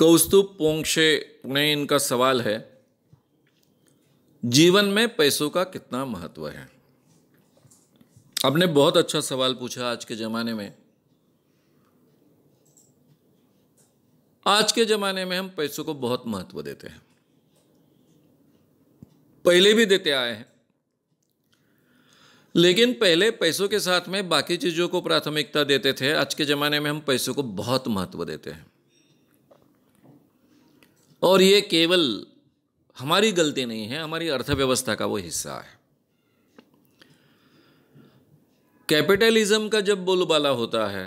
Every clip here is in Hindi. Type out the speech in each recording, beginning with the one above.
कौस्तुभ पोंक्षे पुणे इनका सवाल है जीवन में पैसों का कितना महत्व है आपने बहुत अच्छा सवाल पूछा आज के ज़माने में आज के ज़माने में हम पैसों को बहुत महत्व देते हैं पहले भी देते आए हैं लेकिन पहले पैसों के साथ में बाकी चीज़ों को प्राथमिकता देते थे आज के ज़माने में हम पैसों को बहुत महत्व देते हैं और ये केवल हमारी गलती नहीं है हमारी अर्थव्यवस्था का वो हिस्सा है कैपिटलिज्म का जब बोलबाला होता है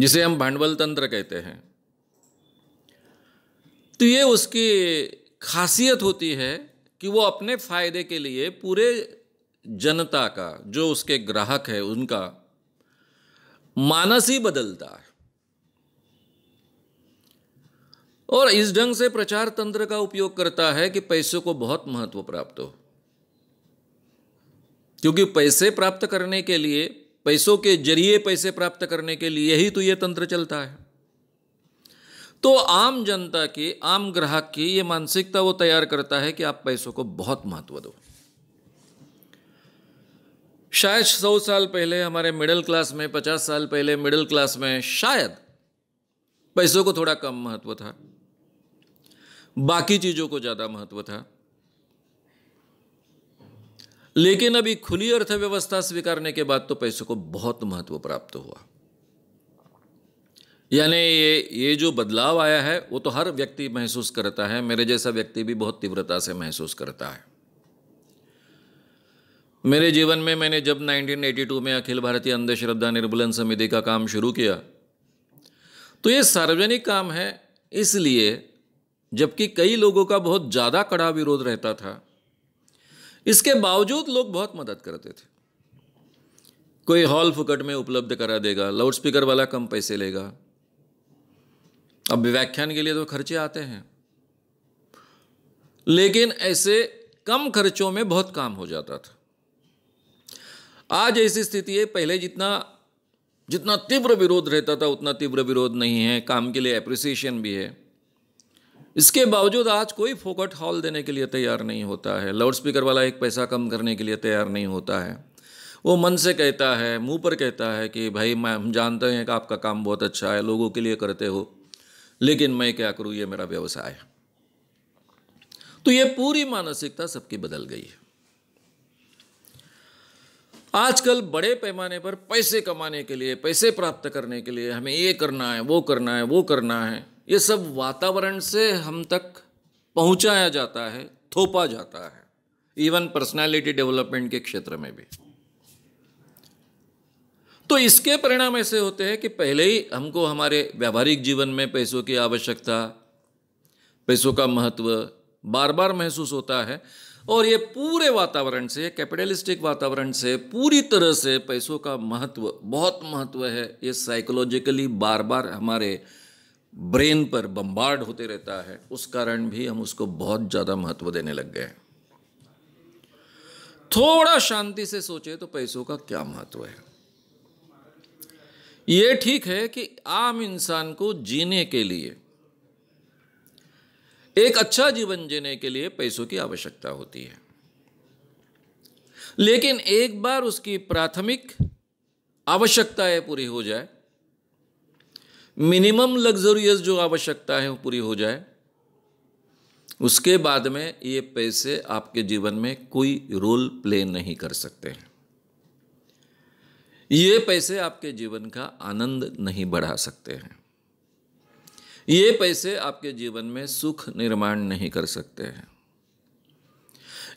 जिसे हम भांडवल तंत्र कहते हैं तो ये उसकी खासियत होती है कि वो अपने फायदे के लिए पूरे जनता का जो उसके ग्राहक है उनका मानस ही बदलता है और इस ढंग से प्रचार तंत्र का उपयोग करता है कि पैसों को बहुत महत्व प्राप्त हो क्योंकि पैसे प्राप्त करने के लिए पैसों के जरिए पैसे प्राप्त करने के लिए ही तो यह तंत्र चलता है तो आम जनता की आम ग्राहक की यह मानसिकता वो तैयार करता है कि आप पैसों को बहुत महत्व दो शायद सौ साल पहले हमारे मिडिल क्लास में पचास साल पहले मिडिल क्लास में शायद पैसों को थोड़ा कम महत्व था बाकी चीज़ों को ज़्यादा महत्व था लेकिन अभी खुली अर्थव्यवस्था स्वीकारने के बाद तो पैसों को बहुत महत्व प्राप्त हुआ यानी ये ये जो बदलाव आया है वो तो हर व्यक्ति महसूस करता है मेरे जैसा व्यक्ति भी बहुत तीव्रता से महसूस करता है मेरे जीवन में मैंने जब 1982 में अखिल भारतीय अंधश्रद्धा निर्मूलन समिति का काम शुरू किया तो ये सार्वजनिक काम है इसलिए जबकि कई लोगों का बहुत ज़्यादा कड़ा विरोध रहता था इसके बावजूद लोग बहुत मदद करते थे कोई हॉल फुकट में उपलब्ध करा देगा लाउडस्पीकर वाला कम पैसे लेगा अब व्याख्यान के लिए तो खर्चे आते हैं लेकिन ऐसे कम खर्चों में बहुत काम हो जाता था आज ऐसी स्थिति है पहले जितना जितना तीव्र विरोध रहता था उतना तीव्र विरोध नहीं है काम के लिए एप्रिसिएशन भी है इसके बावजूद आज कोई फोकट हॉल देने के लिए तैयार नहीं होता है लाउड स्पीकर वाला एक पैसा कम करने के लिए तैयार नहीं होता है वो मन से कहता है मुंह पर कहता है कि भाई मैं हम जानते हैं कि आपका काम बहुत अच्छा है लोगों के लिए करते हो लेकिन मैं क्या करूँ ये मेरा व्यवसाय है तो ये पूरी मानसिकता सबकी बदल गई है आजकल बड़े पैमाने पर पैसे कमाने के लिए पैसे प्राप्त करने के लिए हमें ये करना है वो करना है वो करना है ये सब वातावरण से हम तक पहुंचाया जाता है थोपा जाता है इवन पर्सनालिटी डेवलपमेंट के क्षेत्र में भी तो इसके परिणाम ऐसे होते हैं कि पहले ही हमको हमारे व्यावहारिक जीवन में पैसों की आवश्यकता पैसों का महत्व बार बार महसूस होता है और ये पूरे वातावरण से कैपिटलिस्टिक वातावरण से पूरी तरह से पैसों का महत्व बहुत महत्व है ये साइकोलॉजिकली बार बार हमारे ब्रेन पर बम्बार्ड होते रहता है उस कारण भी हम उसको बहुत ज़्यादा महत्व देने लग गए हैं थोड़ा शांति से सोचे तो पैसों का क्या महत्व है ये ठीक है कि आम इंसान को जीने के लिए एक अच्छा जीवन जीने के लिए पैसों की आवश्यकता होती है लेकिन एक बार उसकी प्राथमिक आवश्यकताएं पूरी हो जाए मिनिमम लग्जरियस जो आवश्यकता है वो पूरी हो जाए उसके बाद में ये पैसे आपके जीवन में कोई रोल प्ले नहीं कर सकते हैं ये पैसे आपके जीवन का आनंद नहीं बढ़ा सकते हैं ये पैसे आपके जीवन में सुख निर्माण नहीं कर सकते हैं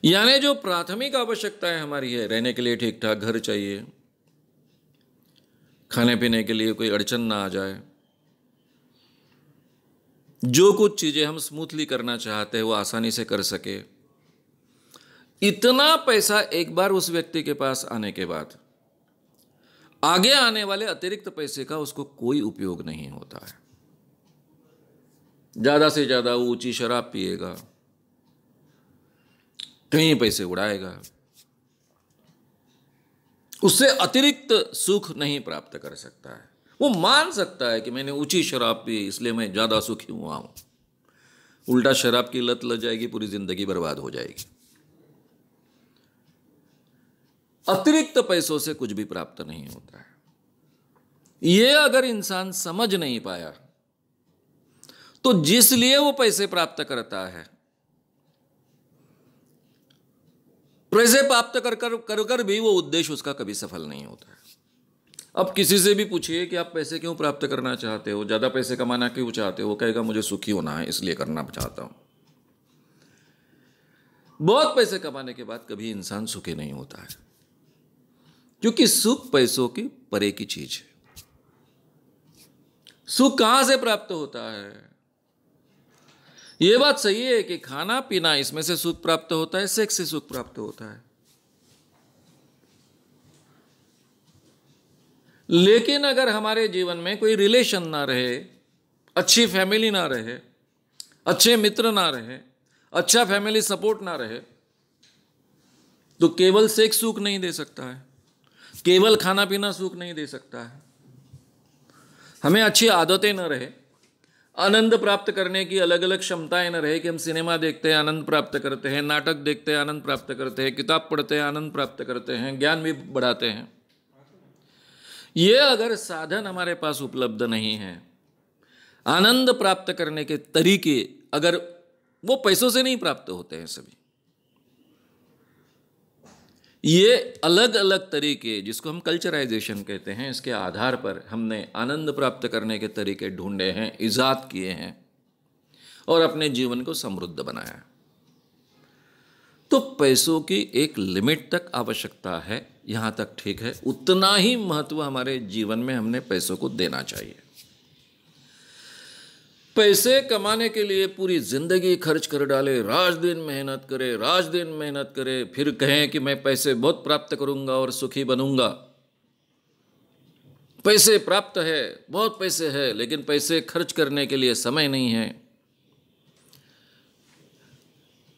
यानी जो प्राथमिक आवश्यकता है हमारी है रहने के लिए ठीक ठाक घर चाहिए खाने पीने के लिए कोई अड़चन ना आ जाए जो कुछ चीज़ें हम स्मूथली करना चाहते हैं वो आसानी से कर सके इतना पैसा एक बार उस व्यक्ति के पास आने के बाद आगे आने वाले अतिरिक्त पैसे का उसको कोई उपयोग नहीं होता है ज़्यादा से ज़्यादा ऊंची शराब पिएगा कहीं पैसे उड़ाएगा उससे अतिरिक्त सुख नहीं प्राप्त कर सकता है वो मान सकता है कि मैंने ऊंची शराब पी इसलिए मैं ज़्यादा सुखी हुआ हूँ उल्टा शराब की लत लग जाएगी पूरी ज़िंदगी बर्बाद हो जाएगी अतिरिक्त पैसों से कुछ भी प्राप्त नहीं होता है ये अगर इंसान समझ नहीं पाया तो जिस लिए वो पैसे प्राप्त करता है पैसे प्राप्त कर कर कर कर भी वो उद्देश्य उसका कभी सफल नहीं होता है अब किसी से भी पूछिए कि आप पैसे क्यों प्राप्त करना चाहते हो ज़्यादा पैसे कमाना क्यों चाहते हो वो कहेगा मुझे सुखी होना है इसलिए करना चाहता हूं बहुत पैसे कमाने के बाद कभी इंसान सुखी नहीं होता है क्योंकि सुख पैसों की परे की चीज है सुख कहां से प्राप्त होता है ये बात सही है कि खाना पीना इसमें से सुख प्राप्त होता है सेक्स से सुख प्राप्त होता है लेकिन अगर हमारे जीवन में कोई रिलेशन ना रहे अच्छी फैमिली ना रहे अच्छे मित्र ना रहे अच्छा फैमिली सपोर्ट ना रहे तो केवल सेक्स सुख नहीं दे सकता है केवल खाना पीना सुख नहीं दे सकता है हमें अच्छी आदतें ना रहे आनंद प्राप्त करने की अलग अलग क्षमताएं न रहे कि हम सिनेमा देखते हैं आनंद प्राप्त करते हैं नाटक देखते हैं आनंद प्राप्त करते हैं किताब पढ़ते हैं आनंद प्राप्त करते हैं ज्ञान भी बढ़ाते हैं ये अगर साधन हमारे पास उपलब्ध नहीं है आनंद प्राप्त करने के तरीके अगर वो पैसों से नहीं प्राप्त होते हैं सभी ये अलग अलग तरीके जिसको हम कल्चराइजेशन कहते हैं इसके आधार पर हमने आनंद प्राप्त करने के तरीके ढूंढे हैं ईजाद किए हैं और अपने जीवन को समृद्ध बनाया तो पैसों की एक लिमिट तक आवश्यकता है यहाँ तक ठीक है उतना ही महत्व हमारे जीवन में हमने पैसों को देना चाहिए पैसे कमाने के लिए पूरी ज़िंदगी खर्च कर डाले राज दिन मेहनत करे राज दिन मेहनत करे फिर कहें कि मैं पैसे बहुत प्राप्त करूंगा और सुखी बनूंगा पैसे प्राप्त है बहुत पैसे है लेकिन पैसे खर्च करने के लिए समय नहीं है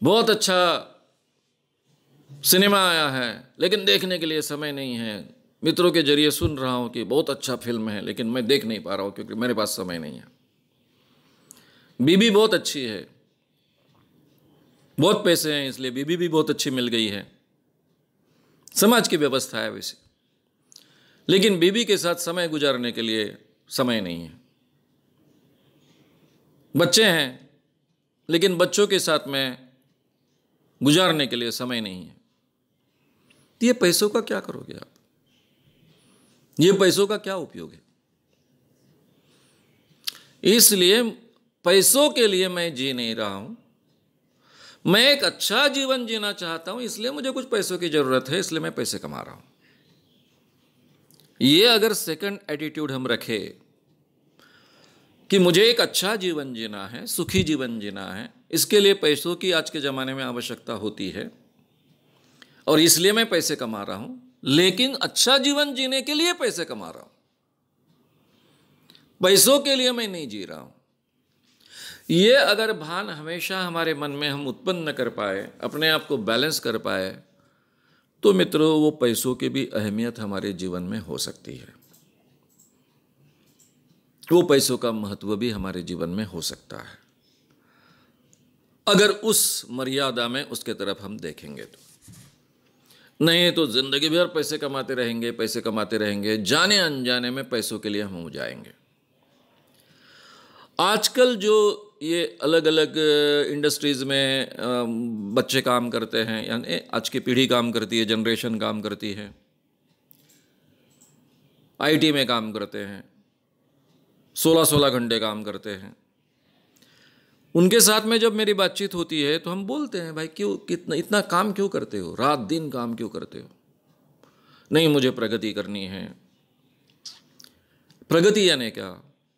बहुत अच्छा सिनेमा आया है लेकिन देखने के लिए समय नहीं है मित्रों के जरिए सुन रहा हूँ कि बहुत अच्छा फिल्म है लेकिन मैं देख नहीं पा रहा हूँ क्योंकि मेरे पास समय नहीं है बीबी बहुत अच्छी है बहुत पैसे हैं इसलिए बीबी भी बहुत अच्छी मिल गई है समाज की व्यवस्था है वैसे लेकिन बीबी के साथ समय गुजारने के लिए समय नहीं है बच्चे हैं लेकिन बच्चों के साथ में गुजारने के लिए समय नहीं है तो ये पैसों का क्या करोगे आप ये पैसों का क्या उपयोग है इसलिए पैसों के लिए मैं जी नहीं रहा हूं मैं एक अच्छा जीवन जीना चाहता हूं इसलिए मुझे कुछ पैसों की ज़रूरत है इसलिए मैं पैसे कमा रहा हूं ये अगर सेकंड एटीट्यूड हम रखे कि मुझे एक अच्छा जीवन जीना है सुखी जीवन जीना है इसके लिए पैसों की आज के ज़माने में आवश्यकता होती है और इसलिए मैं पैसे कमा रहा हूं लेकिन अच्छा जीवन जीने के लिए पैसे कमा रहा हूं पैसों के लिए मैं नहीं जी रहा हूं ये अगर भान हमेशा हमारे मन में हम उत्पन्न कर पाए अपने आप को बैलेंस कर पाए तो मित्रों वो पैसों की भी अहमियत हमारे जीवन में हो सकती है वो पैसों का महत्व भी हमारे जीवन में हो सकता है अगर उस मर्यादा में उसके तरफ हम देखेंगे तो नहीं तो जिंदगी भर पैसे कमाते रहेंगे पैसे कमाते रहेंगे जाने अनजाने में पैसों के लिए हम जाएंगे आजकल जो ये अलग अलग इंडस्ट्रीज़ में बच्चे काम करते हैं यानी आज की पीढ़ी काम करती है जनरेशन काम करती है आईटी में काम करते हैं सोलह सोलह घंटे काम करते हैं उनके साथ में जब मेरी बातचीत होती है तो हम बोलते हैं भाई क्यों कितना इतना काम क्यों करते हो रात दिन काम क्यों करते हो नहीं मुझे प्रगति करनी है प्रगति यानी क्या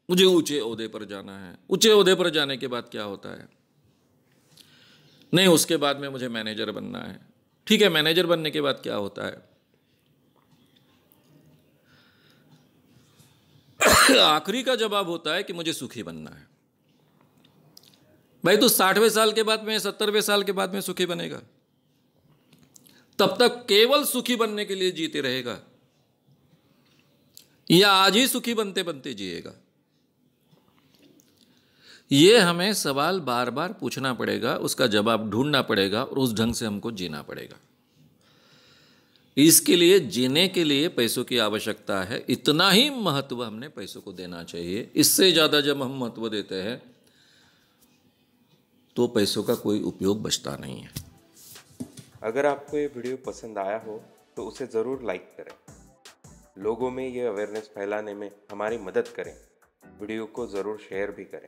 मुझे ऊंचे अहदे पर जाना है ऊंचे अहदे पर जाने के बाद क्या होता है नहीं उसके बाद में मुझे मैनेजर बनना है ठीक है मैनेजर बनने के बाद क्या होता है आखिरी का जवाब होता है कि मुझे सुखी बनना है भाई तू तो साठवें साल के बाद में सत्तरवें साल के बाद में सुखी बनेगा तब तक केवल सुखी बनने के लिए जीते रहेगा या आज ही सुखी बनते बनते जिएगा ये हमें सवाल बार बार पूछना पड़ेगा उसका जवाब ढूंढना पड़ेगा और उस ढंग से हमको जीना पड़ेगा इसके लिए जीने के लिए पैसों की आवश्यकता है इतना ही महत्व हमने पैसों को देना चाहिए इससे ज़्यादा जब हम महत्व देते हैं तो पैसों का कोई उपयोग बचता नहीं है अगर आपको ये वीडियो पसंद आया हो तो उसे ज़रूर लाइक करें लोगों में ये अवेयरनेस फैलाने में हमारी मदद करें वीडियो को ज़रूर शेयर भी करें